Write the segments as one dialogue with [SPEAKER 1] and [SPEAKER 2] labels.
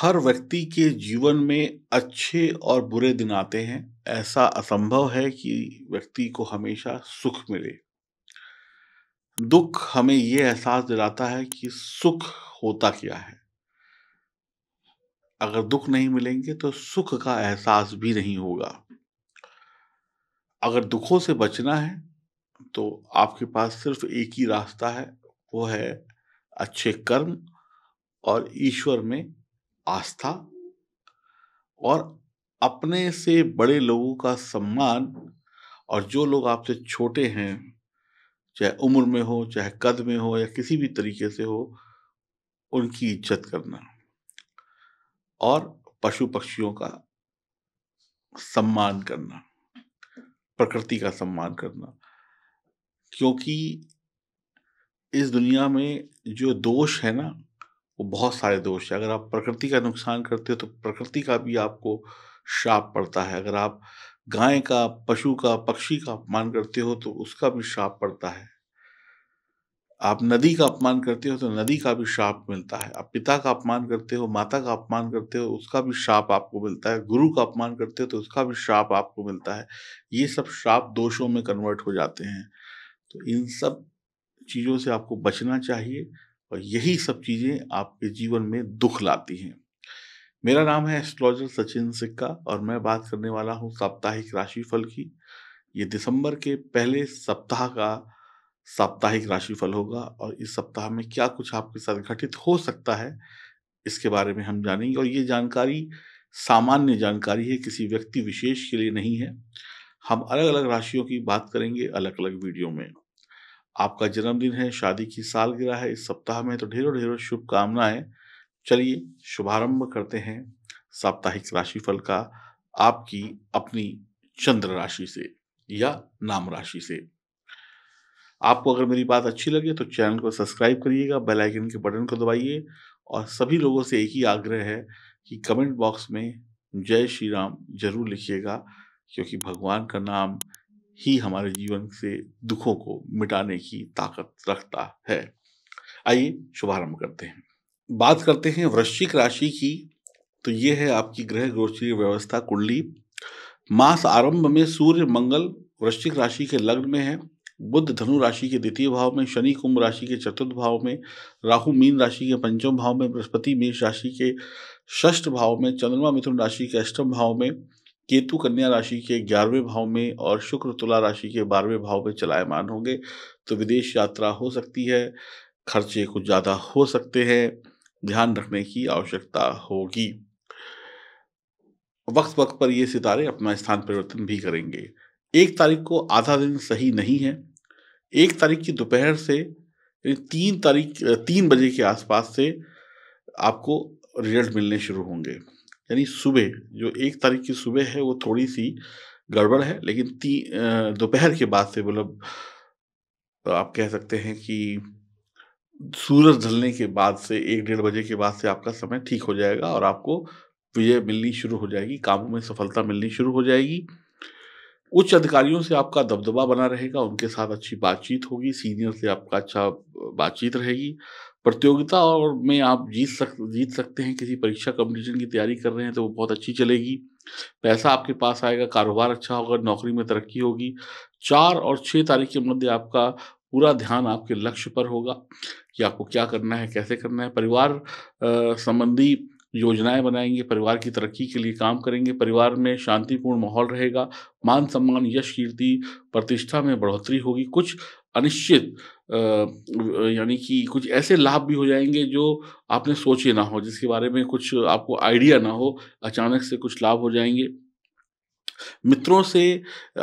[SPEAKER 1] हर व्यक्ति के जीवन में अच्छे और बुरे दिन आते हैं ऐसा असंभव है कि व्यक्ति को हमेशा सुख मिले दुख हमें ये एहसास दिलाता है कि सुख होता क्या है अगर दुख नहीं मिलेंगे तो सुख का एहसास भी नहीं होगा अगर दुखों से बचना है तो आपके पास सिर्फ एक ही रास्ता है वो है अच्छे कर्म और ईश्वर में आस्था और अपने से बड़े लोगों का सम्मान और जो लोग आपसे छोटे हैं चाहे उम्र में हो चाहे कद में हो या किसी भी तरीके से हो उनकी इज्जत करना और पशु पक्षियों का सम्मान करना प्रकृति का सम्मान करना क्योंकि इस दुनिया में जो दोष है ना वो बहुत सारे दोष है अगर आप प्रकृति का नुकसान करते हो तो प्रकृति का भी आपको श्राप पड़ता है अगर आप गाय का पशु का पक्षी का अपमान करते हो तो उसका भी श्राप पड़ता है आप नदी का अपमान करते हो तो नदी का भी शाप मिलता है आप पिता का अपमान करते हो माता का अपमान करते हो उसका भी शाप आपको मिलता है गुरु का अपमान करते हो तो उसका भी श्राप आपको मिलता है ये सब श्राप दोषों में कन्वर्ट हो जाते हैं तो इन सब चीज़ों से आपको बचना चाहिए और यही सब चीज़ें आपके जीवन में दुख लाती हैं मेरा नाम है एस्ट्रोलॉजर सचिन सिक्का और मैं बात करने वाला हूँ साप्ताहिक राशिफल की ये दिसंबर के पहले सप्ताह का साप्ताहिक राशिफल होगा और इस सप्ताह में क्या कुछ आपके साथ घटित हो सकता है इसके बारे में हम जानेंगे और ये जानकारी सामान्य जानकारी है किसी व्यक्ति विशेष के लिए नहीं है हम अलग अलग राशियों की बात करेंगे अलग अलग वीडियो में आपका जन्मदिन है शादी की सालगिरह है इस सप्ताह में तो ढेरों ढेरों शुभकामनाएं चलिए शुभारंभ करते हैं साप्ताहिक राशिफल का आपकी अपनी चंद्र राशि से या नाम राशि से आपको अगर मेरी बात अच्छी लगे तो चैनल को सब्सक्राइब करिएगा बेल आइकन के बटन को दबाइए और सभी लोगों से एक ही आग्रह है कि कमेंट बॉक्स में जय श्री राम जरूर लिखिएगा क्योंकि भगवान का नाम ही हमारे जीवन से दुखों को मिटाने की ताकत रखता है आइए शुभारंभ करते हैं बात करते हैं वृश्चिक राशि की तो ये है आपकी ग्रह गोचरी व्यवस्था कुंडली मास आरंभ में सूर्य मंगल वृश्चिक राशि के लग्न में है बुद्ध धनु राशि के द्वितीय भाव में शनि कुंभ राशि के चतुर्थ भाव में राहु मीन राशि के पंचम भाव में बृहस्पति मेष राशि के षष्ठ भाव में चंद्रमा मिथुन राशि के अष्टम भाव में केतु कन्या राशि के ग्यारहवें भाव में और शुक्र तुला राशि के बारहवें भाव में चलायमान होंगे तो विदेश यात्रा हो सकती है खर्चे कुछ ज़्यादा हो सकते हैं ध्यान रखने की आवश्यकता होगी वक्त वक्त पर ये सितारे अपना स्थान परिवर्तन भी करेंगे एक तारीख को आधा दिन सही नहीं है एक तारीख की दोपहर से तीन तारीख तीन बजे के आसपास से आपको रिजल्ट मिलने शुरू होंगे यानी सुबह जो एक तारीख की सुबह है वो थोड़ी सी गड़बड़ है लेकिन ती दोपहर के बाद से मतलब आप कह सकते हैं कि सूरज ढलने के बाद से एक डेढ़ बजे के बाद से आपका समय ठीक हो जाएगा और आपको विजय मिलनी शुरू हो जाएगी कामों में सफलता मिलनी शुरू हो जाएगी उच्च अधिकारियों से आपका दबदबा बना रहेगा उनके साथ अच्छी बातचीत होगी सीनियर से आपका अच्छा बातचीत रहेगी प्रतियोगिता और में आप जीत सक जीत सकते हैं किसी परीक्षा कंपटीशन की तैयारी कर रहे हैं तो वो बहुत अच्छी चलेगी पैसा आपके पास आएगा कारोबार अच्छा होगा नौकरी में तरक्की होगी चार और छः तारीख के मध्य आपका पूरा ध्यान आपके लक्ष्य पर होगा कि आपको क्या करना है कैसे करना है परिवार संबंधी योजनाएं बनाएंगे परिवार की तरक्की के लिए काम करेंगे परिवार में शांतिपूर्ण माहौल रहेगा मान सम्मान यश कीर्ति प्रतिष्ठा में बढ़ोतरी होगी कुछ अनिश्चित यानी कि कुछ ऐसे लाभ भी हो जाएंगे जो आपने सोचे ना हो जिसके बारे में कुछ आपको आइडिया ना हो अचानक से कुछ लाभ हो जाएंगे मित्रों से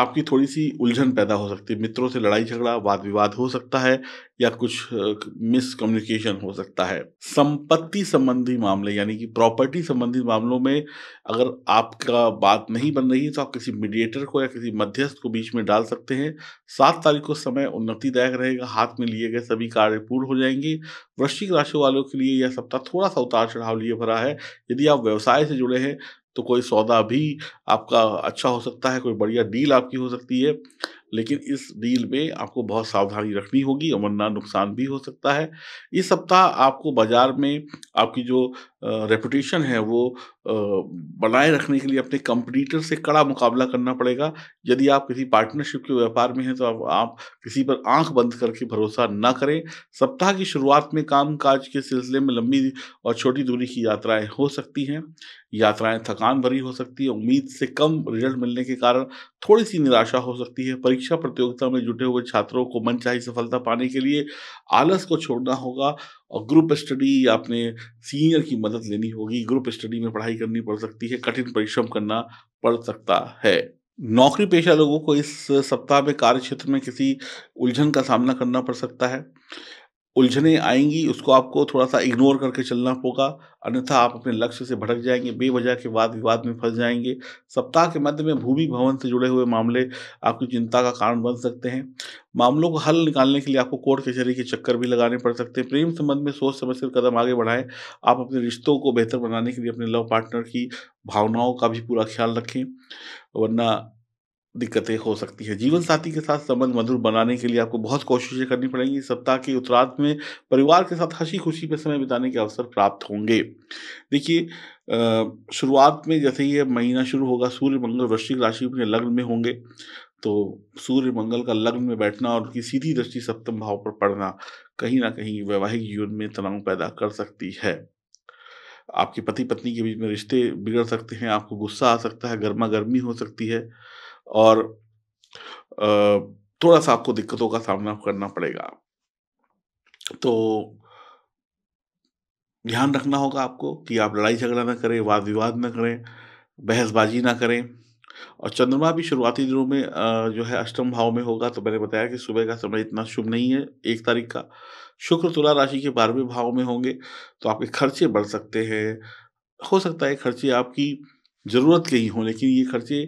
[SPEAKER 1] आपकी थोड़ी सी उलझन पैदा हो सकती है मित्रों से लड़ाई झगड़ा वाद विवाद हो सकता है या कुछ मिसकम्युनिकेशन हो सकता है संपत्ति संबंधी मामले यानी कि प्रॉपर्टी संबंधी मामलों में अगर आपका बात नहीं बन रही है तो आप किसी मीडिएटर को या किसी मध्यस्थ को बीच में डाल सकते हैं सात तारीख को समय उन्नतिदायक रहेगा हाथ में लिए गए सभी कार्य पूर्ण हो जाएंगे वृश्चिक राशि वालों के लिए यह सप्ताह थोड़ा सा उतार चढ़ाव लिए भरा है यदि आप व्यवसाय से जुड़े हैं तो कोई सौदा भी आपका अच्छा हो सकता है कोई बढ़िया डील आपकी हो सकती है लेकिन इस डील में आपको बहुत सावधानी रखनी होगी और वरना नुकसान भी हो सकता है इस सप्ताह आपको बाजार में आपकी जो रेपुटेशन है वो बनाए रखने के लिए अपने कंपटीटर से कड़ा मुकाबला करना पड़ेगा यदि आप किसी पार्टनरशिप के व्यापार में हैं तो आप, आप किसी पर आंख बंद करके भरोसा ना करें सप्ताह की शुरुआत में काम काज के सिलसिले में लंबी और छोटी दूरी की यात्राएं हो सकती हैं यात्राएं थकान भरी हो सकती है उम्मीद से कम रिजल्ट मिलने के कारण थोड़ी सी निराशा हो सकती है परीक्षा परीक्षा प्रतियोगिता में जुटे हुए छात्रों को मनचाही सफलता पाने के लिए आलस को छोड़ना होगा और ग्रुप स्टडी या अपने सीनियर की मदद लेनी होगी ग्रुप स्टडी में पढ़ाई करनी पड़ सकती है कठिन परिश्रम करना पड़ सकता है नौकरी पेशा लोगों को इस सप्ताह में कार्य क्षेत्र में किसी उलझन का सामना करना पड़ सकता है उलझने आएंगी उसको आपको थोड़ा सा इग्नोर करके चलना होगा अन्यथा आप अपने लक्ष्य से भटक जाएंगे बेवजह के वाद विवाद में फंस जाएंगे सप्ताह के मध्य में भूमि भवन से जुड़े हुए मामले आपकी चिंता का कारण बन सकते हैं मामलों को हल निकालने के लिए आपको कोर्ट कचहरी के, के चक्कर भी लगाने पड़ सकते हैं प्रेम संबंध में सोच समझ कर कदम आगे बढ़ाएं आप अपने रिश्तों को बेहतर बनाने के लिए अपने लव पार्टनर की भावनाओं का भी पूरा ख्याल रखें वरना दिक्कतें हो सकती है जीवन साथी के साथ संबंध मधुर बनाने के लिए आपको बहुत कोशिशें करनी पड़ेंगी सप्ताह के उत्तरार्ध में परिवार के साथ हंसी खुशी पर समय बिताने के अवसर प्राप्त होंगे देखिए शुरुआत में जैसे ही महीना शुरू होगा सूर्य मंगल वृश्चिक राशि अपने लग्न में होंगे तो सूर्य मंगल का लग्न में बैठना और उनकी सीधी दृष्टि सप्तम भाव पर पड़ना कहीं ना कहीं वैवाहिक जीवन में तनाव पैदा कर सकती है आपके पति पत्नी के बीच में रिश्ते बिगड़ सकते हैं आपको गुस्सा आ सकता है गर्मा गर्मी हो सकती है और थोड़ा सा आपको दिक्कतों का सामना करना पड़ेगा तो ध्यान रखना होगा आपको कि आप लड़ाई झगड़ा ना करें वाद विवाद ना करें बहसबाजी ना करें और चंद्रमा भी शुरुआती दिनों में जो है अष्टम भाव में होगा तो मैंने बताया कि सुबह का समय इतना शुभ नहीं है एक तारीख का शुक्र तुला राशि के बारहवें भाव में होंगे तो आपके खर्चे बढ़ सकते हैं हो सकता है खर्चे आपकी ज़रूरत के ही हों लेकिन ये खर्चे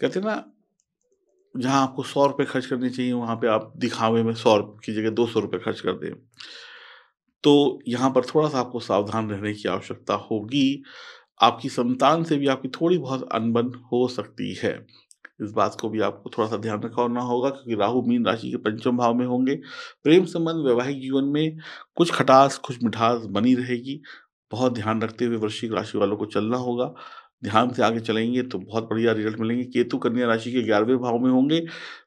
[SPEAKER 1] कहते हैं ना जहाँ आपको सौ रुपये खर्च करने चाहिए वहाँ पे आप दिखावे में सौ की जगह दो सौ रुपये खर्च कर दें तो यहाँ पर थोड़ा सा आपको सावधान रहने की आवश्यकता होगी आपकी संतान से भी आपकी थोड़ी बहुत अनबन हो सकती है इस बात को भी आपको थोड़ा सा ध्यान रखना होगा क्योंकि राहु मीन राशि के पंचम भाव में होंगे प्रेम संबंध वैवाहिक जीवन में कुछ खटास कुछ मिठास बनी रहेगी बहुत ध्यान रखते हुए वृश्चिक राशि वालों को चलना होगा ध्यान से आगे चलेंगे तो बहुत बढ़िया रिजल्ट मिलेंगे केतु कन्या राशि के ग्यारहवें भाव में होंगे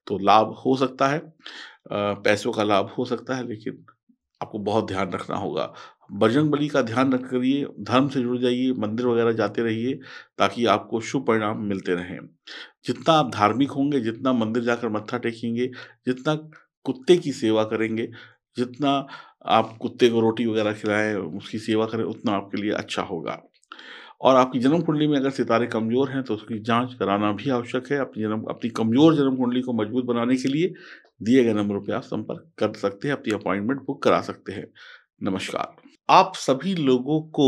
[SPEAKER 1] तो लाभ हो सकता है पैसों का लाभ हो सकता है लेकिन आपको बहुत ध्यान रखना होगा बजरंग बली का ध्यान रख करिए धर्म से जुड़ जाइए मंदिर वगैरह जाते रहिए ताकि आपको शुभ परिणाम मिलते रहें जितना आप धार्मिक होंगे जितना मंदिर जाकर मत्था टेकेंगे जितना कुत्ते की सेवा करेंगे जितना आप कुत्ते को रोटी वगैरह खिलाएं उसकी सेवा करें उतना आपके लिए अच्छा होगा और आपकी जन्म कुंडली में अगर सितारे कमज़ोर हैं तो उसकी जांच कराना भी आवश्यक है अपनी जन्म अपनी कमज़ोर जन्म कुंडली को मजबूत बनाने के लिए दिए गए नंबरों पर आप संपर्क कर सकते हैं अपनी अपॉइंटमेंट बुक करा सकते हैं नमस्कार आप सभी लोगों को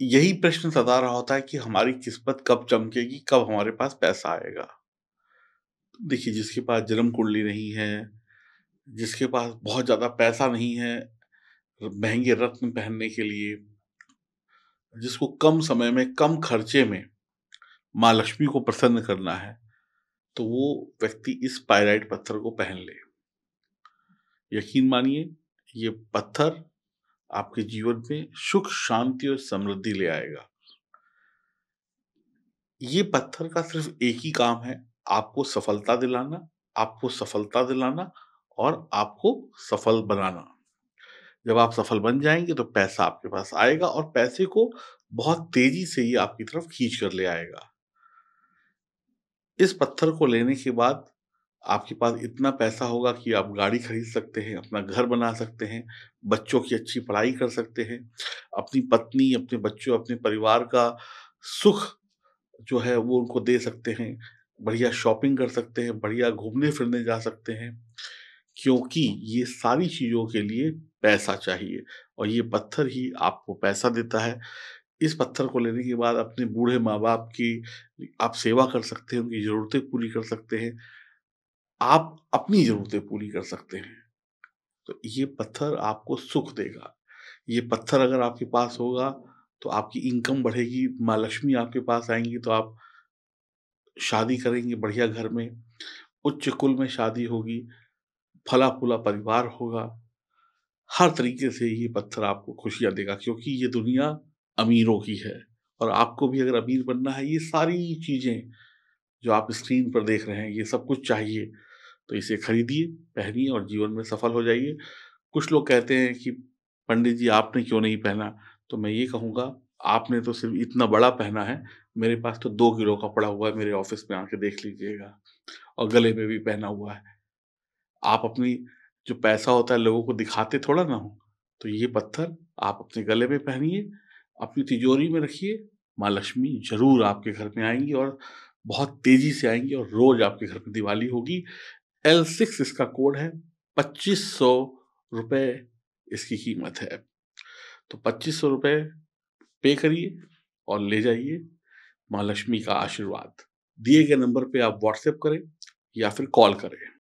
[SPEAKER 1] यही प्रश्न सता रहा होता है कि हमारी किस्मत कब चमकेगी कब हमारे पास पैसा आएगा देखिए जिसके पास जन्म कुंडली नहीं है जिसके पास बहुत ज़्यादा पैसा नहीं है महंगे रत्न पहनने के लिए जिसको कम समय में कम खर्चे में माँ लक्ष्मी को प्रसन्न करना है तो वो व्यक्ति इस पायराइट पत्थर को पहन ले यकीन मानिए ये पत्थर आपके जीवन में सुख शांति और समृद्धि ले आएगा ये पत्थर का सिर्फ एक ही काम है आपको सफलता दिलाना आपको सफलता दिलाना और आपको सफल बनाना जब आप सफल बन जाएंगे तो पैसा आपके पास आएगा और पैसे को बहुत तेजी से ही आपकी तरफ खींच कर ले आएगा इस पत्थर को लेने के बाद आपके पास इतना पैसा होगा कि आप गाड़ी खरीद सकते हैं अपना घर बना सकते हैं बच्चों की अच्छी पढ़ाई कर सकते हैं अपनी पत्नी अपने बच्चों अपने परिवार का सुख जो है वो उनको दे सकते हैं बढ़िया शॉपिंग कर सकते हैं बढ़िया घूमने फिरने जा सकते हैं क्योंकि ये सारी चीज़ों के लिए पैसा चाहिए और ये पत्थर ही आपको पैसा देता है इस पत्थर को लेने के बाद अपने बूढ़े माँ बाप की आप सेवा कर सकते हैं उनकी ज़रूरतें पूरी कर सकते हैं आप अपनी ज़रूरतें पूरी कर सकते हैं तो ये पत्थर आपको सुख देगा ये पत्थर अगर आपके पास होगा तो आपकी इनकम बढ़ेगी माँ लक्ष्मी आपके पास आएंगी तो आप शादी करेंगे बढ़िया घर में उच्च कुल में शादी होगी फला फूला परिवार होगा हर तरीके से ये पत्थर आपको खुशियाँ देगा क्योंकि ये दुनिया अमीरों की है और आपको भी अगर अमीर बनना है ये सारी चीज़ें जो आप स्क्रीन पर देख रहे हैं ये सब कुछ चाहिए तो इसे खरीदिए पहनिए और जीवन में सफल हो जाइए कुछ लोग कहते हैं कि पंडित जी आपने क्यों नहीं पहना तो मैं ये कहूँगा आपने तो सिर्फ इतना बड़ा पहना है मेरे पास तो दो किलो का पड़ा हुआ है मेरे ऑफिस में आके देख लीजिएगा और गले में भी पहना हुआ है आप अपनी जो पैसा होता है लोगों को दिखाते थोड़ा ना हो तो ये पत्थर आप अपने गले में पहनिए अपनी तिजोरी में रखिए माँ लक्ष्मी जरूर आपके घर में आएंगी और बहुत तेज़ी से आएंगी और रोज़ आपके घर में दिवाली होगी एल सिक्स इसका कोड है पच्चीस सौ रुपये इसकी कीमत है तो पच्चीस सौ रुपये पे करिए और ले जाइए माँ लक्ष्मी का आशीर्वाद दिए गए नंबर पे आप व्हाट्सएप करें या फिर कॉल करें